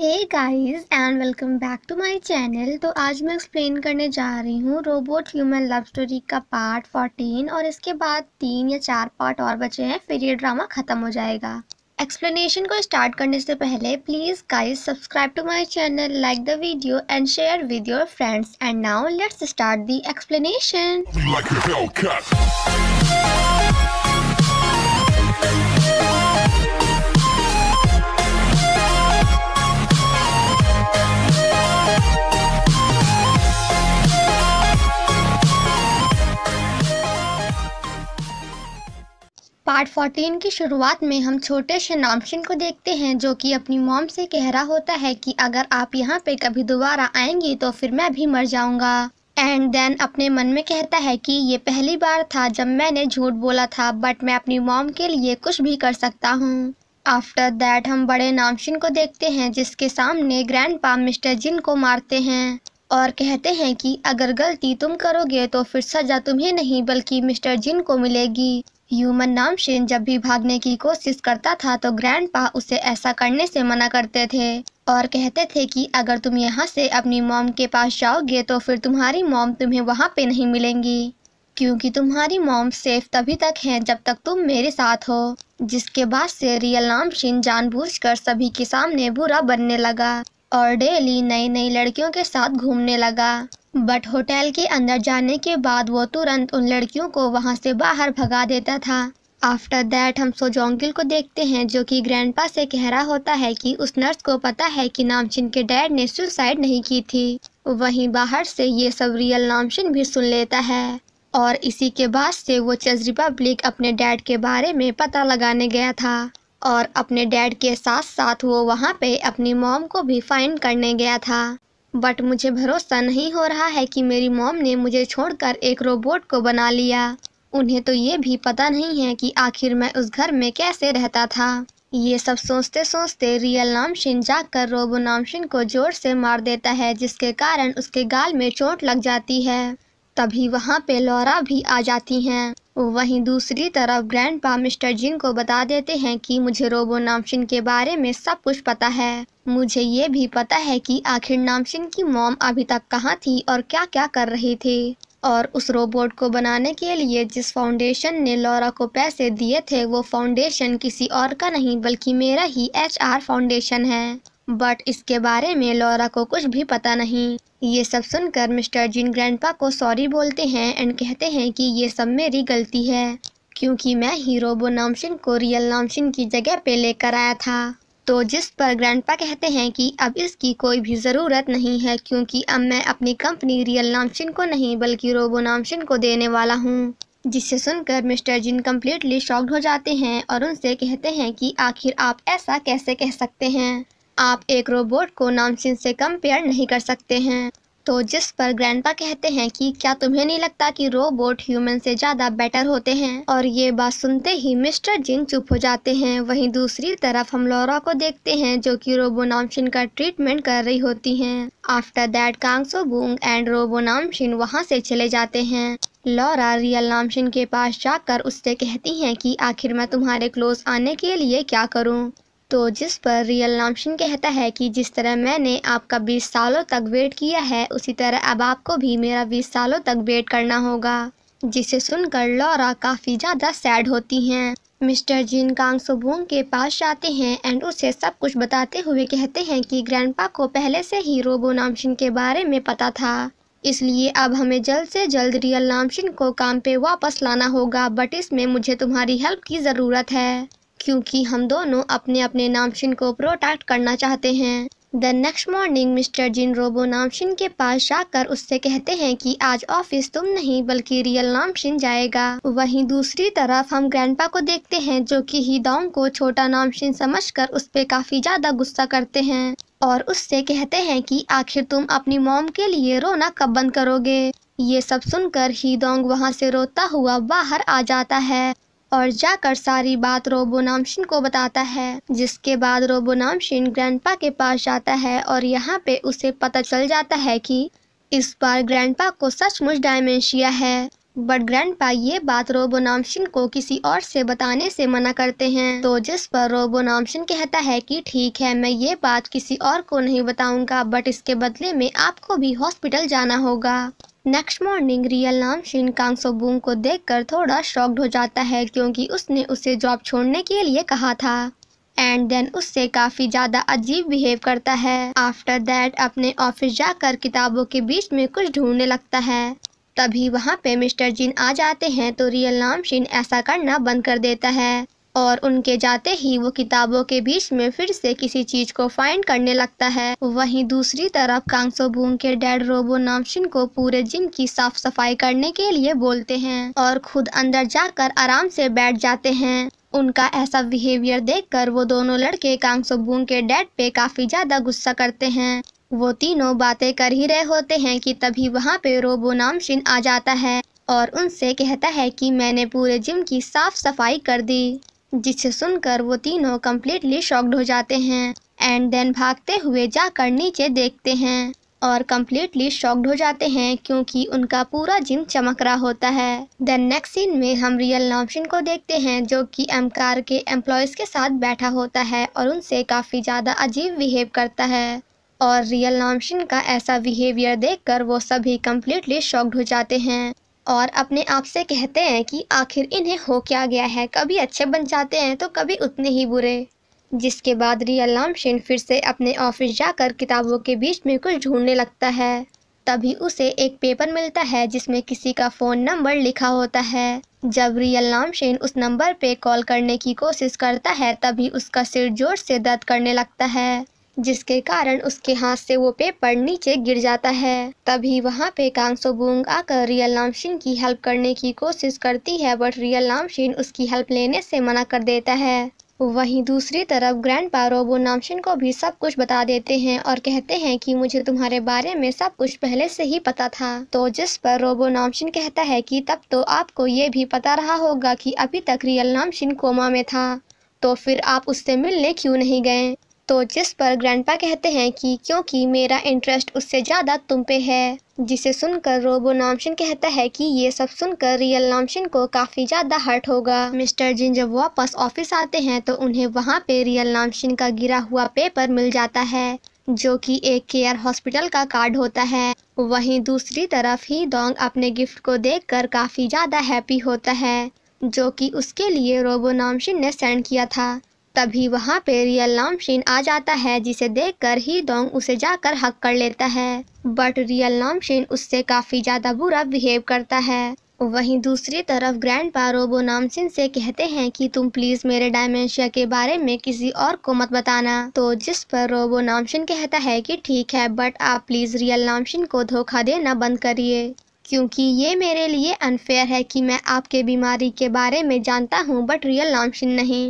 hey guys and welcome back to my channel तो आज मैं एक्सप्लेन करने जा रही हूँ रोबोट ह्यूमन लव स्टोरी का पार्ट 14 और इसके बाद तीन या चार पार्ट और बचे हैं फिर ये ड्रामा ख़त्म हो जाएगा एक्सप्लेनेशन को स्टार्ट करने से पहले please guys subscribe to my channel like the video and share with your friends and now let's start the explanation part 14 की शुरुआत में हम छोटे से नामशिन को देखते हैं जो कि अपनी मॉम से कह रहा होता है कि अगर आप यहाँ पे कभी दोबारा आएंगी तो फिर मैं भी मर जाऊंगा एंड देन अपने मन में कहता है कि ये पहली बार था जब मैंने झूठ बोला था बट मैं अपनी मॉम के लिए कुछ भी कर सकता हूँ आफ्टर दैट हम बड़े नामशिन को देखते हैं जिसके सामने ग्रैंड मिस्टर जिन को मारते हैं और कहते हैं कि अगर गलती तुम करोगे तो फिर सज़ा तुम्हें नहीं बल्कि मिस्टर जिन को मिलेगी ह्यूमन नाम शेन जब भी भागने की कोशिश करता था तो ग्रैंडपा उसे ऐसा करने से मना करते थे और कहते थे कि अगर तुम यहाँ से अपनी मॉम के पास जाओगे तो फिर तुम्हारी मॉम तुम्हें वहाँ पे नहीं मिलेंगी क्योंकि तुम्हारी मॉम सेफ तभी तक हैं जब तक तुम मेरे साथ हो जिसके बाद से रियल नाम शिन जानबूझकर सभी के सामने बुरा बनने लगा और डेली नई नई लड़कियों के साथ घूमने लगा बट होटल के अंदर जाने के बाद वो तुरंत उन लड़कियों को वहाँ से बाहर भगा देता था आफ्टर दैट हम सोजोंगिल को देखते हैं जो कि ग्रैंडपा से कह रहा होता है कि उस नर्स को पता है कि नामचिन के डैड ने सुसाइड नहीं की थी वहीं बाहर से ये सब रियल नामचिन भी सुन लेता है और इसी के बाद से वो चेज रिपब्लिक अपने डैड के बारे में पता लगाने गया था और अपने डैड के साथ साथ वो वहाँ पे अपनी मॉम को भी फाइंड करने गया था बट मुझे भरोसा नहीं हो रहा है कि मेरी मॉम ने मुझे छोड़कर एक रोबोट को बना लिया उन्हें तो ये भी पता नहीं है कि आखिर मैं उस घर में कैसे रहता था ये सब सोचते सोचते रियल नामशिन जाकर रोबो नामशिन को जोर से मार देता है जिसके कारण उसके गाल में चोट लग जाती है तभी वहाँ पे लौरा भी आ जाती हैं वहीं दूसरी तरफ ग्रैंडपा मिस्टर जिन को बता देते हैं कि मुझे रोबो नामशिन के बारे में सब कुछ पता है मुझे ये भी पता है कि आखिर नामशिन की मॉम अभी तक कहाँ थी और क्या क्या कर रही थी और उस रोबोट को बनाने के लिए जिस फाउंडेशन ने लौरा को पैसे दिए थे वो फाउंडेशन किसी और का नहीं बल्कि मेरा ही एच फाउंडेशन है बट इसके बारे में लॉरा को कुछ भी पता नहीं ये सब सुनकर मिस्टर जिन ग्रैंडपा को सॉरी बोलते हैं एंड कहते हैं कि ये सब मेरी गलती है क्योंकि मैं ही रोबो नामशिन को रियल नामशिन की जगह पे लेकर आया था तो जिस पर ग्रैंडपा कहते हैं कि अब इसकी कोई भी ज़रूरत नहीं है क्योंकि अब मैं अपनी कंपनी रियल नामशिन को नहीं बल्कि रोबो नामशिन को देने वाला हूँ जिसे सुनकर मिस्टर जिन कम्प्लीटली शॉक्ड हो जाते हैं और उनसे कहते हैं कि आखिर आप ऐसा कैसे कह सकते हैं आप एक रोबोट को नामसिन से कंपेयर नहीं कर सकते हैं तो जिस पर ग्रैंडपा कहते हैं कि क्या तुम्हें नहीं लगता कि रोबोट ह्यूमन से ज़्यादा बेटर होते हैं और ये बात सुनते ही मिस्टर जिन चुप हो जाते हैं वहीं दूसरी तरफ हम लोरा को देखते हैं जो कि नामशिन का ट्रीटमेंट कर रही होती हैं after that Kang So Bong and Nam Shin वहाँ से चले जाते हैं लोरा रियल नामशिन के पास जाकर उससे कहती हैं कि आखिर मैं तुम्हारे क्लोज आने के लिए क्या करूँ तो जिस पर रियल नामशिन कहता है कि जिस तरह मैंने आपका बीस सालों तक वेट किया है उसी तरह अब आपको भी मेरा बीस सालों तक वेट करना होगा जिसे सुनकर लॉरा काफ़ी ज़्यादा सैड होती हैं मिस्टर जिन कांग सुबोंग के पास जाते हैं एंड उसे सब कुछ बताते हुए कहते हैं कि ग्रैंडपा को पहले से ही रोबो नामशिन के बारे में पता था इसलिए अब हमें जल्द से जल्द रियल नामशिन को काम पे वापस लाना होगा बट इसमें मुझे तुम्हारी हेल्प की ज़रूरत है क्योंकि हम दोनों अपने अपने नामशिन को प्रोटेक्ट करना चाहते हैं the next morning mister Jin robo Nam Shin के पास जाकर उससे कहते हैं कि आज ऑफिस तुम नहीं बल्कि रियल नामशिन जाएगा वहीं दूसरी तरफ हम ग्रैंडपा को देखते हैं जो कि हिदाओं को छोटा नामशिन समझकर उस पर काफ़ी ज़्यादा गुस्सा करते हैं और उससे कहते हैं कि आखिर तुम अपनी मॉम के लिए रोना कब बंद करोगे ये सब सुनकर ही दोंग वहाँ से रोता हुआ बाहर आ जाता है और जाकर सारी बात रोबो नामशिन को बताता है जिसके बाद रोबो नामशिन ग्रैंडपा के पास जाता है और यहाँ पे उसे पता चल जाता है कि इस बार ग्रैंडपा को सचमुच डायमेंशिया है बट ग्रैंडपा ये बात रोबो नामशिन को किसी और से बताने से मना करते हैं तो जिस पर रोबो नामशिन कहता है कि ठीक है मैं ये बात किसी और को नहीं बताऊंगा बट इसके बदले में आपको भी हॉस्पिटल जाना होगा next morning real Nam Shin Kang So Bong को देखकर थोड़ा शॉक्ड हो जाता है क्योंकि उसने उसे जॉब छोड़ने के लिए कहा था एंड देन उससे काफ़ी ज़्यादा अजीब बिहेव करता है आफ्टर दैट अपने ऑफिस जाकर किताबों के बीच में कुछ ढूंढने लगता है तभी वहाँ पे मिस्टर जिन आ जाते हैं तो रियल नाम शिन ऐसा करना बंद कर देता है और उनके जाते ही वो किताबों के बीच में फिर से किसी चीज को फाइंड करने लगता है वहीं दूसरी तरफ कांगसो भूंग के डैड रोबो नामशिन को पूरे जिम की साफ सफाई करने के लिए बोलते हैं और खुद अंदर जाकर आराम से बैठ जाते हैं उनका ऐसा बिहेवियर देखकर वो दोनों लड़के कांगसो भूंग के डैड पे काफी ज्यादा गुस्सा करते हैं वो तीनों बातें कर ही रहे होते हैं कि तभी वहाँ पे रोबो नामशिन आ जाता है और उनसे कहता है कि मैंने पूरे जिम की साफ सफाई कर दी जिसे सुनकर वो तीनों कम्प्लीटली शॉक्ड हो जाते हैं एंड देन भागते हुए जाकर नीचे देखते हैं और कम्प्लीटली शॉक्ड हो जाते हैं क्योंकि उनका पूरा जिम चमक रहा होता है देन नेक्स्ट सीन में हम रियल नॉमशिन को देखते हैं जो कि कार के एम्प्लॉयज़ के साथ बैठा होता है और उनसे काफ़ी ज़्यादा अजीब बिहेव करता है और रियल नॉमशिन का ऐसा बिहेवियर देखकर वो सभी कम्प्लीटली शॉक्ड हो जाते हैं और अपने आप से कहते हैं कि आखिर इन्हें हो क्या गया है कभी अच्छे बन जाते हैं तो कभी उतने ही बुरे जिसके बाद रियल लामशिन फिर से अपने ऑफिस जाकर किताबों के बीच में कुछ ढूंढने लगता है तभी उसे एक पेपर मिलता है जिसमें किसी का फ़ोन नंबर लिखा होता है जब रियल लामशेन उस नंबर पे कॉल करने की कोशिश करता है तभी उसका सिर जोर से दर्द करने लगता है जिसके कारण उसके हाथ से वो पेपर नीचे गिर जाता है तभी वहाँ पे बुंग आकर रियल नामशिन की हेल्प करने की कोशिश करती है बट रियल नामशिन उसकी हेल्प लेने से मना कर देता है वहीं दूसरी तरफ ग्रैंड पा रोबो नामशिन को भी सब कुछ बता देते हैं और कहते हैं कि मुझे तुम्हारे बारे में सब कुछ पहले से ही पता था तो जिस पर रोबो नामशिन कहता है कि तब तो आपको ये भी पता रहा होगा कि अभी तक रियल नामशिन कोमा में था तो फिर आप उससे मिलने क्यों नहीं गए तो जिस पर ग्रैंडपा कहते हैं कि क्योंकि मेरा इंटरेस्ट उससे ज़्यादा तुम पे है जिसे सुनकर रोबो नामशिन कहता है कि ये सब सुनकर रियल नामशिन को काफ़ी ज़्यादा हर्ट होगा मिस्टर जिन जब वापस ऑफिस आते हैं तो उन्हें वहाँ पे रियल नामशिन का गिरा हुआ पेपर मिल जाता है जो कि एक केयर हॉस्पिटल का कार्ड होता है वहीं दूसरी तरफ ही डोंग अपने गिफ्ट को देखकर काफ़ी ज़्यादा हैप्पी होता है जो कि उसके लिए रोबो नामशिन ने सेंड किया था तभी वहाँ पे रियल नाम शिन आ जाता है जिसे देखकर ही डोंग उसे जाकर हक कर लेता है बट रियल नाम शिन उससे काफ़ी ज़्यादा बुरा बिहेव करता है वहीं दूसरी तरफ ग्रैंड पा रोबो नामसिन से कहते हैं कि तुम प्लीज़ मेरे डायमेंशिया के बारे में किसी और को मत बताना तो जिस पर रोबो नामसिन कहता है कि ठीक है बट आप प्लीज़ रियल नामसिन को धोखा देना बंद करिए क्योंकि ये मेरे लिए अनफेयर है कि मैं आपके बीमारी के बारे में जानता हूँ बट रियल नामशिन नहीं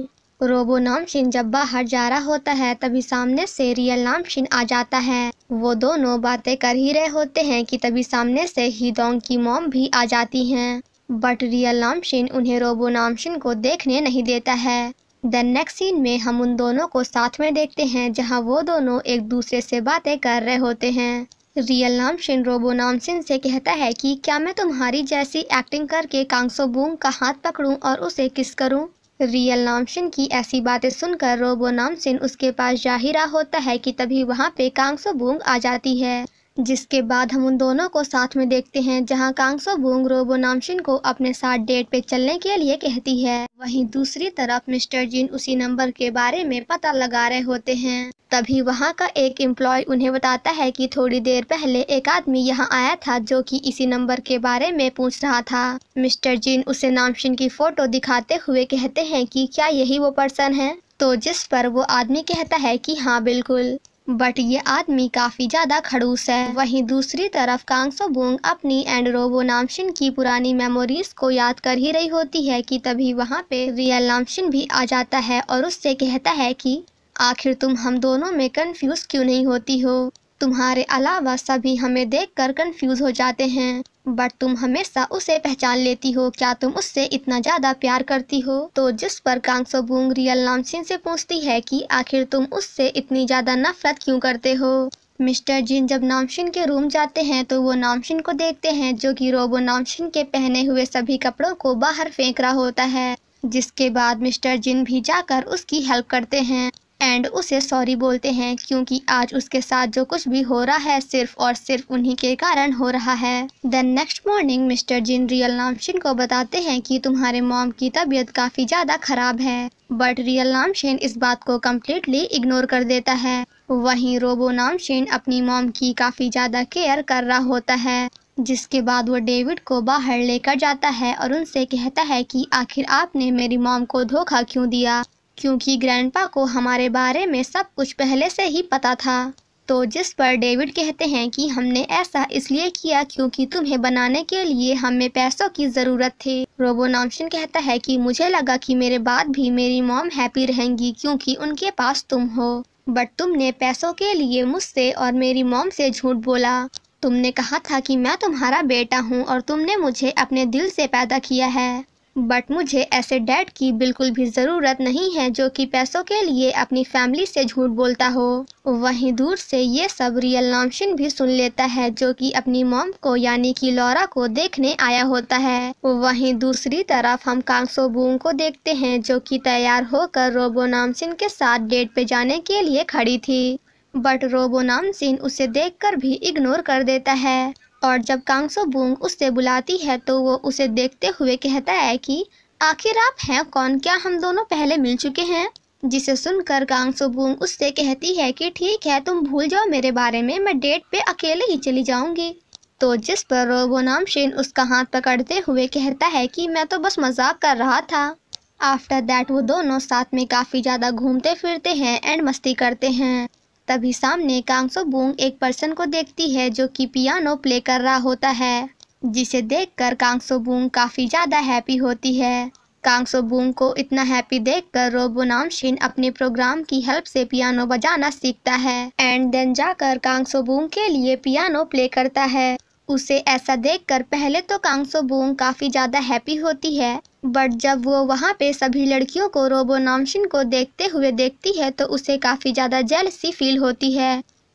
रोबो नाम शिन जब बाहर जा रहा होता है तभी सामने से रियल नाम शिन आ जाता है वो दोनों बातें कर ही रहे होते हैं कि तभी सामने से ही दोंग की मोम भी आ जाती हैं बट रियल नाम शिन उन्हें रोबो नाम शिन को देखने नहीं देता है देन नेक्स्ट सीन में हम उन दोनों को साथ में देखते हैं जहाँ वो दोनों एक दूसरे से बातें कर रहे होते हैं real Nam Shin robo Nam Shin से कहता है कि क्या मैं तुम्हारी जैसी एक्टिंग करके कांगसो बूंग का हाथ पकड़ूं और उसे किस करूं रियल नामशिन की ऐसी बातें सुनकर रोबो नामशिन उसके पास जाहिरा होता है कि तभी वहाँ पे कांगसो बूंग आ जाती है जिसके बाद हम उन दोनों को साथ में देखते हैं जहां कांगसो बूंग रोबो नामशिन को अपने साथ डेट पे चलने के लिए कहती है वहीं दूसरी तरफ मिस्टर जिन उसी नंबर के बारे में पता लगा रहे होते हैं तभी वहां का एक एम्प्लॉय उन्हें बताता है कि थोड़ी देर पहले एक आदमी यहां आया था जो कि इसी नंबर के बारे में पूछ रहा था मिस्टर जिन उसे नामशिन की फोटो दिखाते हुए कहते हैं कि क्या यही वो पर्सन है तो जिस पर वो आदमी कहता है कि हाँ बिल्कुल बट ये आदमी काफ़ी ज़्यादा खड़ूस है वहीं दूसरी तरफ कांगसो बोंग अपनी एंड रोबो नामशिन की पुरानी मेमोरीज को याद कर ही रही होती है कि तभी वहाँ पे रियल नामशिन भी आ जाता है और उससे कहता है कि आखिर तुम हम दोनों में कंफ्यूज क्यों नहीं होती हो तुम्हारे अलावा सभी हमें देखकर कंफ्यूज हो जाते हैं बट तुम हमेशा उसे पहचान लेती हो क्या तुम उससे इतना ज़्यादा प्यार करती हो तो जिस पर कांगसो बुंग रियल नामसिन से पूछती है कि आखिर तुम उससे इतनी ज़्यादा नफरत क्यों करते हो मिस्टर जिन जब नामशिन के रूम जाते हैं तो वो नामशिन को देखते हैं जो कि रोबो नामशिन के पहने हुए सभी कपड़ों को बाहर फेंक रहा होता है जिसके बाद मिस्टर जिन भी जाकर उसकी हेल्प करते हैं एंड उसे सॉरी बोलते हैं क्योंकि आज उसके साथ जो कुछ भी हो रहा है सिर्फ और सिर्फ उन्हीं के कारण हो रहा है then next morning mister Jin real Nam Shin को बताते हैं कि तुम्हारे मॉम की तबीयत काफ़ी ज़्यादा ख़राब है बट रियल नामशिन इस बात को कम्प्लीटली इग्नोर कर देता है वहीं रोबो नामशिन अपनी मॉम की काफ़ी ज़्यादा केयर कर रहा होता है जिसके बाद वो डेविड को बाहर लेकर जाता है और उनसे कहता है कि आखिर आपने मेरी मॉम को धोखा क्यों दिया क्योंकि ग्रैंडपा को हमारे बारे में सब कुछ पहले से ही पता था तो जिस पर डेविड कहते हैं कि हमने ऐसा इसलिए किया क्योंकि तुम्हें बनाने के लिए हमें पैसों की ज़रूरत थी रोबो नामशन कहता है कि मुझे लगा कि मेरे बाद भी मेरी मॉम हैप्पी रहेंगी क्योंकि उनके पास तुम हो बट तुमने पैसों के लिए मुझसे और मेरी मॉम से झूठ बोला तुमने कहा था कि मैं तुम्हारा बेटा हूँ और तुमने मुझे अपने दिल से पैदा किया है बट मुझे ऐसे डैड की बिल्कुल भी ज़रूरत नहीं है जो कि पैसों के लिए अपनी फैमिली से झूठ बोलता हो वहीं दूर से ये सब रियल लॉन्शिन भी सुन लेता है जो कि अपनी मॉम को यानी कि लॉरा को देखने आया होता है वहीं दूसरी तरफ हम कांगसो बूंग को देखते हैं जो कि तैयार होकर रोबो नामसिन के साथ डेट पे जाने के लिए खड़ी थी बट रोबो नामसिन उसे कर भी इग्नोर कर देता है और जब कांगसो बूंग उसे बुलाती है तो वो उसे देखते हुए कहता है कि आखिर आप हैं कौन क्या हम दोनों पहले मिल चुके हैं जिसे सुनकर कांगसो बूंग उससे कहती है कि ठीक है तुम भूल जाओ मेरे बारे में मैं डेट पे अकेले ही चली जाऊंगी तो जिस पर नाम शेन उसका हाथ पकड़ते हुए कहता है कि मैं तो बस मजाक कर रहा था आफ्टर दैट वो दोनों साथ में काफ़ी ज़्यादा घूमते फिरते हैं एंड मस्ती करते हैं तभी सामने कांगसो बुंग एक पर्सन को देखती है जो कि पियानो प्ले कर रहा होता है जिसे देखकर कांगसो बुंग काफ़ी ज़्यादा हैप्पी होती है कांगसो बुंग को इतना हैप्पी देखकर रोबो शिन अपने प्रोग्राम की हेल्प से पियानो बजाना सीखता है एंड देन जाकर कांगसो बुंग के लिए पियानो प्ले करता है उसे ऐसा देखकर पहले तो कांगसो बूम काफ़ी ज़्यादा हैप्पी होती है बट जब वो वहाँ पे सभी लड़कियों को रोबो नामशिन को देखते हुए देखती है तो उसे काफ़ी ज़्यादा सी फील होती है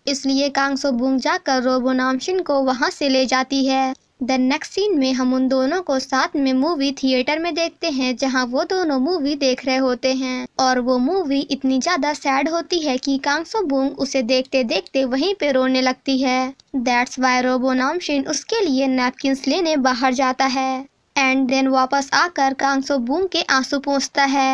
इसलिए कांगसो बूंग जाकर रोबो नामशिन को वहाँ से ले जाती है द नेक्स्ट सीन में हम उन दोनों को साथ में मूवी थिएटर में देखते हैं जहां वो दोनों मूवी देख रहे होते हैं और वो मूवी इतनी ज्यादा सैड होती है कि कांगसो बुंग उसे देखते देखते वहीं पे रोने लगती है दैट्स वाई रोबो नामशिन उसके लिए नैपकिन लेने बाहर जाता है एंड देन वापस आकर कांगसो बुंग के आंसू पहुँचता है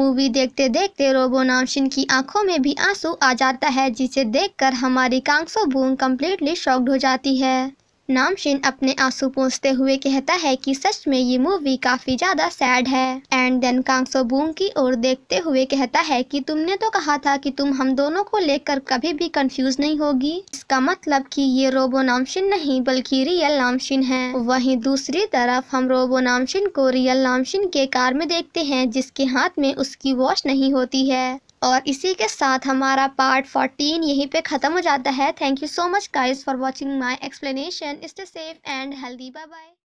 मूवी देखते देखते रोबो नामशिन की आंखों में भी आंसू आ जाता है जिसे देखकर हमारी कांगसो बूंग कम्प्लीटली शॉक्ड हो जाती है नामशिन अपने आंसू पहुँचते हुए कहता है कि सच में ये मूवी काफ़ी ज़्यादा सैड है एंड देन कांगसो बूंग की ओर देखते हुए कहता है कि तुमने तो कहा था कि तुम हम दोनों को लेकर कभी भी कंफ्यूज नहीं होगी इसका मतलब कि ये रोबो नामशिन नहीं बल्कि रियल नामशिन है वहीं दूसरी तरफ हम रोबो नामशिन को रियल नामशिन के कार में देखते हैं जिसके हाथ में उसकी वॉच नहीं होती है और इसी के साथ हमारा पार्ट 14 यहीं पे ख़त्म हो जाता है thank you so much guys for watching my explanation stay safe and healthy bye bye